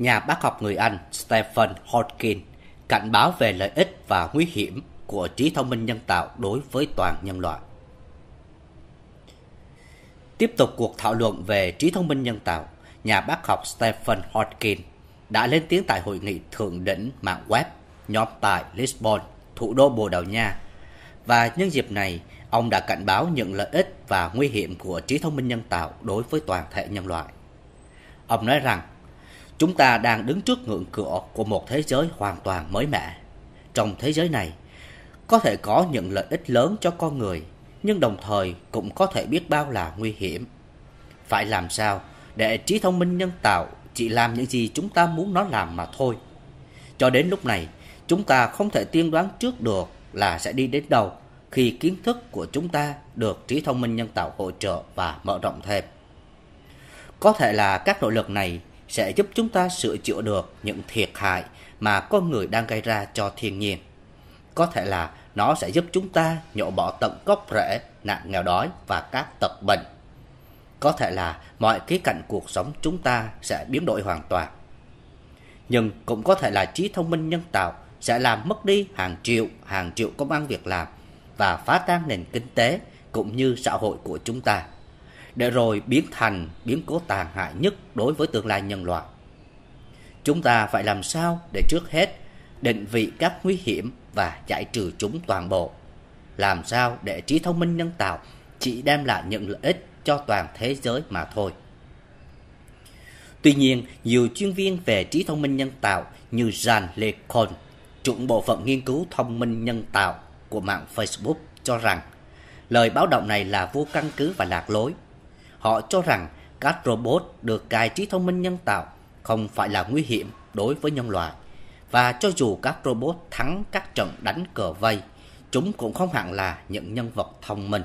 nhà bác học người Anh Stephen Hawking cảnh báo về lợi ích và nguy hiểm của trí thông minh nhân tạo đối với toàn nhân loại. Tiếp tục cuộc thảo luận về trí thông minh nhân tạo, nhà bác học Stephen Hawking đã lên tiếng tại hội nghị thượng đỉnh mạng web nhóm tại Lisbon, thủ đô Bồ Đào Nha. Và nhân dịp này, ông đã cảnh báo những lợi ích và nguy hiểm của trí thông minh nhân tạo đối với toàn thể nhân loại. Ông nói rằng chúng ta đang đứng trước ngưỡng cửa của một thế giới hoàn toàn mới mẻ. Trong thế giới này, có thể có những lợi ích lớn cho con người, nhưng đồng thời cũng có thể biết bao là nguy hiểm. Phải làm sao để trí thông minh nhân tạo chỉ làm những gì chúng ta muốn nó làm mà thôi. Cho đến lúc này, chúng ta không thể tiên đoán trước được là sẽ đi đến đâu khi kiến thức của chúng ta được trí thông minh nhân tạo hỗ trợ và mở rộng thêm. Có thể là các nội lực này sẽ giúp chúng ta sửa chữa được những thiệt hại mà con người đang gây ra cho thiên nhiên. Có thể là nó sẽ giúp chúng ta nhổ bỏ tận gốc rễ nạn nghèo đói và các tật bệnh. Có thể là mọi khía cạnh cuộc sống chúng ta sẽ biến đổi hoàn toàn. Nhưng cũng có thể là trí thông minh nhân tạo sẽ làm mất đi hàng triệu, hàng triệu công ăn việc làm và phá tan nền kinh tế cũng như xã hội của chúng ta để rồi biến thành biến cố tàn hại nhất đối với tương lai nhân loại. Chúng ta phải làm sao để trước hết định vị các nguy hiểm và giải trừ chúng toàn bộ. Làm sao để trí thông minh nhân tạo chỉ đem lại những lợi ích cho toàn thế giới mà thôi. Tuy nhiên, nhiều chuyên viên về trí thông minh nhân tạo như Jean LeCon, trưởng bộ phận nghiên cứu thông minh nhân tạo của mạng Facebook cho rằng lời báo động này là vô căn cứ và lạc lối. Họ cho rằng các robot được cài trí thông minh nhân tạo không phải là nguy hiểm đối với nhân loại. Và cho dù các robot thắng các trận đánh cờ vây, chúng cũng không hẳn là những nhân vật thông minh.